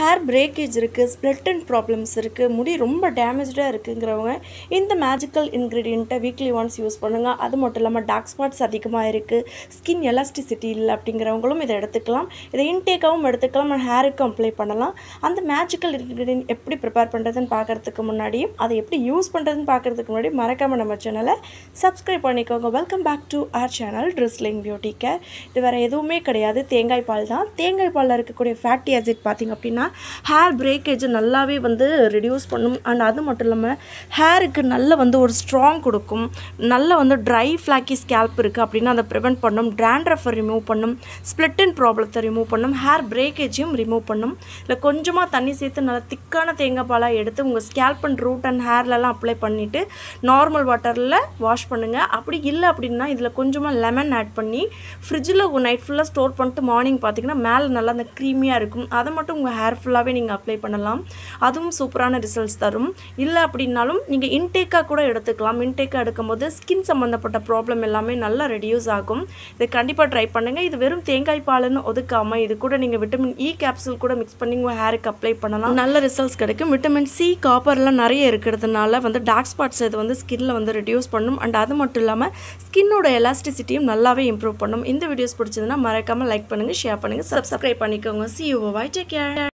hair breakage இருக்குது split and problems இருக்குது முடி ரொம்ப டேமேஜாக இருக்குங்கிறவங்க இந்த மேஜிக்கல் இன்க்ரீடியண்ட்டை வீக்லி ஒன்ஸ் யூஸ் பண்ணுங்கள் அது மட்டும் இல்லாமல் டார்க் ஸ்பாட்ஸ் அதிகமாக இருக்குது ஸ்கின் எலாஸ்டிசிட்டி இல்லை அப்படிங்கிறவங்களும் இதை எடுத்துக்கலாம் இதை இன்டேக்காகவும் எடுத்துக்கலாம் அண்ட் ஹேருக்கும் அப்ளை பண்ணலாம் அந்த மேஜிக்கல் இன்க்ரீடியன்ட் எப்படி ப்ரிப்பேர் பண்ணுறதுன்னு பார்க்குறதுக்கு முன்னாடியும் அதை எப்படி யூஸ் பண்ணுறதுன்னு பார்க்குறதுக்கு முன்னாடி மறக்காமல் நம்ம சேனலை சப்ஸ்கிரைப் பண்ணிக்கோங்க welcome back to our channel drizzling beauty care இது வேறு எதுவுமே கிடையாது தேங்காய் பால் தான் தேங்காய் பாலில் இருக்கக்கூடிய ஃபேட்டி ஆசிட் பார்த்திங்க அப்படின்னா ஹேர் பிரேக்கேஜ் நல்லாவே வந்து ரெடியூஸ் பண்ணும் அண்ட் அது மட்டும் இல்லாமல் ஹேருக்கு நல்ல வந்து ஒரு ஸ்ட்ராங் கொடுக்கும் நல்ல வந்து ட்ரை ஃப்ளாக்கி ஸ்கேல்ப் இருக்குது அப்படின்னா அதை ப்ரிவெண்ட் பண்ணும் ட்ராண்ட்ரஃபை ரிமூவ் பண்ணும் ஸ்ப்ளிட்டின் ப்ராப்ளத்தை ரிமூவ் பண்ணும் ஹேர் பிரேக்கேஜையும் ரிமூவ் பண்ணும் இல்லை கொஞ்சமாக தண்ணி சேர்த்து நல்லா திக்கான தேங்காய் பாலாக எடுத்து உங்கள் ஸ்கேல்ப் அண்ட் ரூட் அண்ட் ஹேர்லலாம் அப்ளை பண்ணிவிட்டு நார்மல் வாட்டரில் வாஷ் பண்ணுங்கள் அப்படி இல்லை அப்படின்னா இதில் கொஞ்சமாக லெமன் ஆட் பண்ணி ஃப்ரிட்ஜில் நைட் ஃபுல்லாக ஸ்டோர் பண்ணிட்டு மார்னிங் பார்த்திங்கன்னா மேலே நல்லா அந்த க்ரீமியாக இருக்கும் அதை மட்டும் உங்கள் ஹேர் ஃபுல்லாகவே நீங்கள் அப்ளை பண்ணலாம் அதுவும் சூப்பரான ரிசல்ட்ஸ் தரும் இல்லை அப்படின்னாலும் நீங்கள் இன்டேக்காக கூட எடுத்துக்கலாம் இன்டேக்காக எடுக்கும்போது ஸ்கின் சம்மந்தப்பட்ட ப்ராப்ளம் எல்லாமே நல்லா ரெடியூஸ் ஆகும் இது கண்டிப்பாக ட்ரை பண்ணுங்கள் இது வெறும் தேங்காய் பாலுன்னு ஒதுக்காமல் இது கூட நீங்கள் விட்டமின் இ கேப்சூல் கூட மிக்ஸ் பண்ணி உங்கள் ஹேருக்கு அப்ளை பண்ணலாம் நல்ல ரிசல்ட்ஸ் கிடைக்கும் விட்டமின் சி காப்பர்லாம் நிறைய இருக்கிறதுனால வந்து டார்க் ஸ்பாட்ஸ் இது வந்து ஸ்கின்னில் வந்து ரெடியூஸ் பண்ணும் அண்ட் அது மட்டும் இல்லாமல் ஸ்கின்னோட எலாஸ்டிசிட்டியும் நல்லாவே இம்ப்ரூவ் பண்ணும் இந்த வீடியோஸ் பிடிச்சதுன்னா மறக்காமல் லைக் பண்ணுங்கள் ஷேர் பண்ணுங்கள் சப்ஸ்கிரைப் பண்ணிக்கோங்க see you bye take care